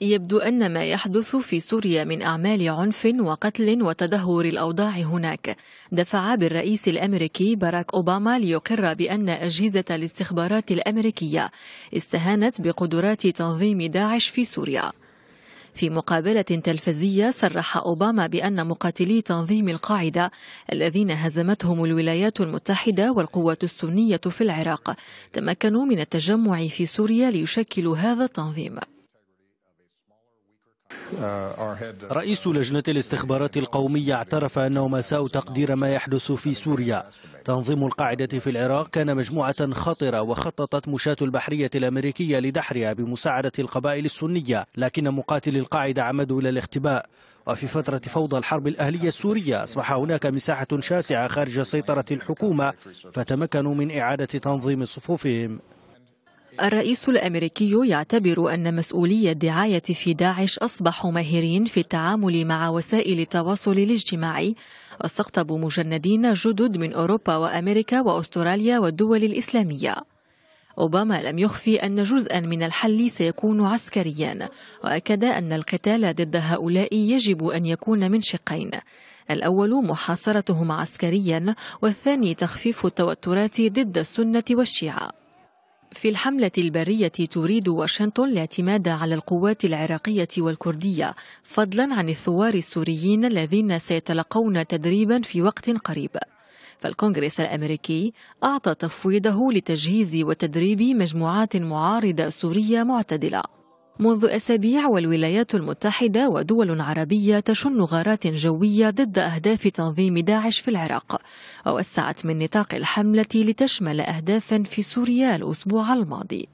يبدو أن ما يحدث في سوريا من أعمال عنف وقتل وتدهور الأوضاع هناك دفع بالرئيس الأمريكي باراك أوباما ليقر بأن أجهزة الاستخبارات الأمريكية استهانت بقدرات تنظيم داعش في سوريا في مقابلة تلفزية صرح أوباما بأن مقاتلي تنظيم القاعدة الذين هزمتهم الولايات المتحدة والقوات السنية في العراق تمكنوا من التجمع في سوريا ليشكلوا هذا التنظيم آه، uh, رئيس لجنة الاستخبارات القومية اعترف أنهم أساءوا تقدير ما يحدث في سوريا تنظيم القاعدة في العراق كان مجموعة خطرة وخططت مشاة البحرية الأمريكية لدحرها بمساعدة القبائل السنية لكن مقاتلي القاعدة عمدوا إلى الاختباء وفي فترة فوضى الحرب الأهلية السورية أصبح هناك مساحة شاسعة خارج سيطرة الحكومة فتمكنوا من إعادة تنظيم صفوفهم الرئيس الأمريكي يعتبر أن مسؤولي الدعاية في داعش أصبحوا ماهرين في التعامل مع وسائل التواصل الاجتماعي واستقطبوا مجندين جدد من أوروبا وأمريكا وأستراليا والدول الإسلامية أوباما لم يخفي أن جزءا من الحل سيكون عسكريا وأكد أن القتال ضد هؤلاء يجب أن يكون من شقين الأول محاصرتهم عسكريا والثاني تخفيف التوترات ضد السنة والشيعة في الحملة البرية تريد واشنطن الاعتماد على القوات العراقية والكردية فضلا عن الثوار السوريين الذين سيتلقون تدريبا في وقت قريب فالكونغرس الأمريكي أعطى تفويضه لتجهيز وتدريب مجموعات معارضة سورية معتدلة منذ أسابيع والولايات المتحدة ودول عربية تشن غارات جوية ضد أهداف تنظيم داعش في العراق ووسعت من نطاق الحملة لتشمل أهدافا في سوريا الأسبوع الماضي